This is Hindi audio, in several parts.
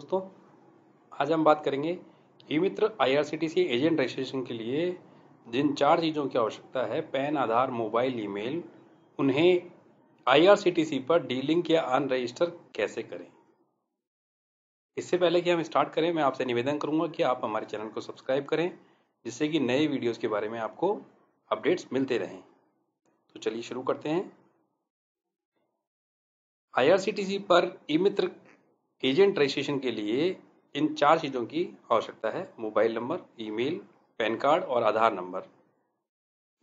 दोस्तों आज हम बात करेंगे e Mitra IRCTC agent registration के लिए जिन चार चीज़ों की आवश्यकता है पैन आधार मोबाइल ईमेल उन्हें आईआरसीटीसी पर डीलिंक या अनरजिस्टर कैसे करें इससे पहले कि हम स्टार्ट करें मैं आपसे निवेदन करूंगा कि आप हमारे चैनल को सब्सक्राइब करें जिससे कि नए वीडियोस के बारे में आपको अपडेट्स मिलते रहें तो चलिए शुरू करते हैं आईआरसीटीसी पर ई मित्र एजेंट रजिस्ट्रेशन के लिए इन चार चीज़ों की आवश्यकता है mobile number email, PAN card और आधार नंबर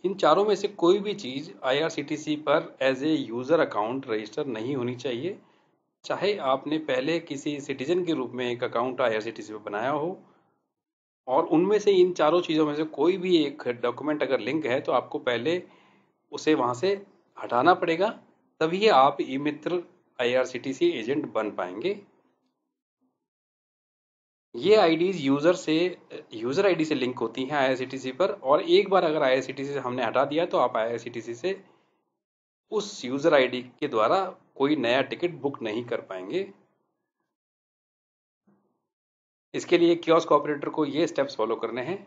इन चारों में से कोई भी चीज़ आईआरसीटीसी पर as a user account register नहीं होनी चाहिए चाहे आपने पहले किसी सिटीजन के रूप में एक अकाउंट आईआरसीटीसी पर बनाया हो और उनमें से इन चारों चीज़ों में से कोई भी एक डॉक्यूमेंट अगर लिंक है तो आपको पहले उसे वहाँ से हटाना पड़ेगा तभी आप ई मित्र आई एजेंट बन पाएंगे ये आईडीज यूजर से यूजर आईडी से लिंक होती हैं आईआरसीटीसी पर और एक बार अगर आईआरसीटीसी से हमने हटा दिया तो आप आईआरसीटीसी से उस यूजर आईडी के द्वारा कोई नया टिकट बुक नहीं कर पाएंगे इसके लिए क्योस्क ऑपरेटर को ये स्टेप्स फॉलो करने हैं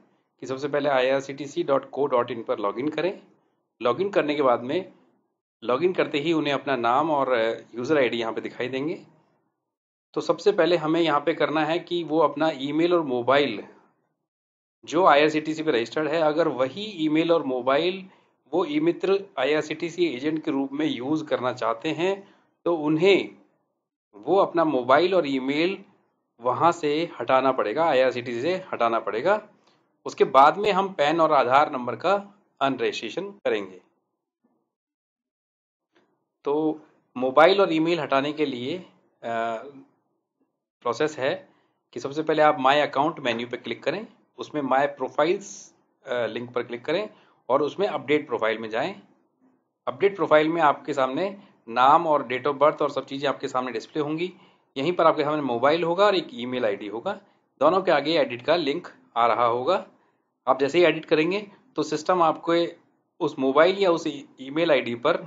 कि सबसे पहले irctc.co.in पर लॉगिन करें लॉगिन करने के बाद में लॉगिन करते ही उन्हें अपना नाम और यूज़र आईडी यहाँ पे दिखाई देंगे तो सबसे पहले हमें यहाँ पे करना है कि वो अपना ईमेल और मोबाइल जो आईआरसीटीसी पे रजिस्टर्ड है अगर वही ईमेल और मोबाइल वो ई मित्र सी एजेंट के रूप में यूज़ करना चाहते हैं तो उन्हें वो अपना मोबाइल और ईमेल वहाँ से हटाना पड़ेगा आईआरसीटीसी से हटाना पड़ेगा उसके बाद में हम पैन और आधार नंबर का अनरजिस्ट्रेशन करेंगे तो मोबाइल और ईमेल हटाने के लिए प्रोसेस है कि सबसे पहले आप माय अकाउंट मेन्यू पे क्लिक करें उसमें माय प्रोफाइल्स लिंक पर क्लिक करें और उसमें अपडेट प्रोफाइल में जाएं अपडेट प्रोफाइल में आपके सामने नाम और डेट ऑफ बर्थ और सब चीज़ें आपके सामने डिस्प्ले होंगी यहीं पर आपके सामने मोबाइल होगा और एक ईमेल आईडी होगा दोनों के आगे एडिट का लिंक आ रहा होगा आप जैसे ही एडिट करेंगे तो सिस्टम आपको उस मोबाइल या उस ईमेल आईडी पर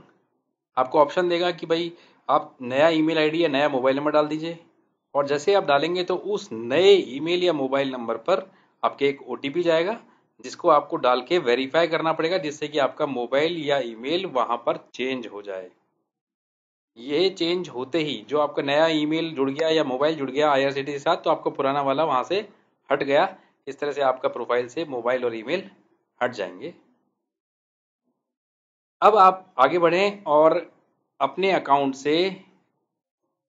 आपको ऑप्शन देगा कि भाई आप नया ईमेल आईडी या नया मोबाइल नंबर डाल दीजिए और जैसे आप डालेंगे तो उस नए ईमेल या मोबाइल नंबर पर आपके एक ओ जाएगा जिसको आपको डाल के वेरीफाई करना पड़ेगा जिससे कि आपका मोबाइल या ईमेल वहां पर चेंज हो जाए ये चेंज होते ही जो आपका नया ईमेल जुड़ गया या मोबाइल जुड़ गया आईआरसीटी के साथ तो आपका पुराना वाला वहां से हट गया इस तरह से आपका प्रोफाइल से मोबाइल और ईमेल हट जाएंगे अब आप आगे बढ़ें और अपने अकाउंट से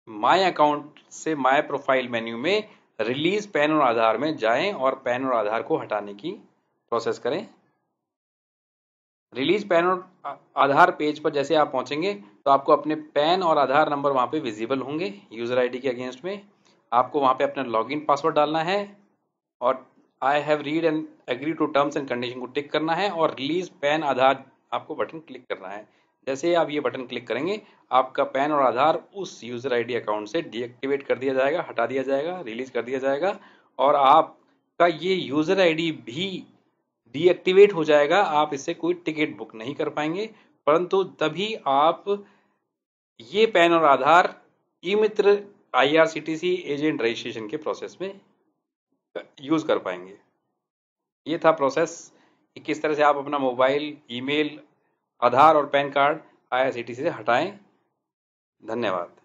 माय अकाउंट से माय प्रोफाइल मेन्यू में रिलीज पैन और आधार में जाएं और पैन और आधार को हटाने की प्रोसेस करें रिलीज पैन और आधार पेज पर जैसे आप पहुंचेंगे तो आपको अपने पैन और आधार नंबर वहां पे विजिबल होंगे यूजर आईडी के अगेंस्ट में आपको वहां पे अपना लॉगिन पासवर्ड डालना है और I have read and agree to terms and condition को टिक करना है और रिलीज पैन आधार आपको बटन क्लिक करना है जैसे ही आप ये बटन क्लिक करेंगे आपका पैन और आधार उस यूज़र आईडी अकाउंट से डीएक्टिवेट कर दिया जाएगा हटा दिया जाएगा रिलीज कर दिया जाएगा और आपका ये यूज़र आईडी भी डीएक्टिवेट हो जाएगा आप इससे कोई टिकट बुक नहीं कर पाएंगे परंतु तभी आप ये पैन और Aadhaar e Mitra I agent registration के प्रोसेस में यूज़ कर पाएंगे ये था प्रोसेस कि किस तरह से आप अपना मोबाइल ईमेल आधार और पैन कार्ड आई से हटाएं धन्यवाद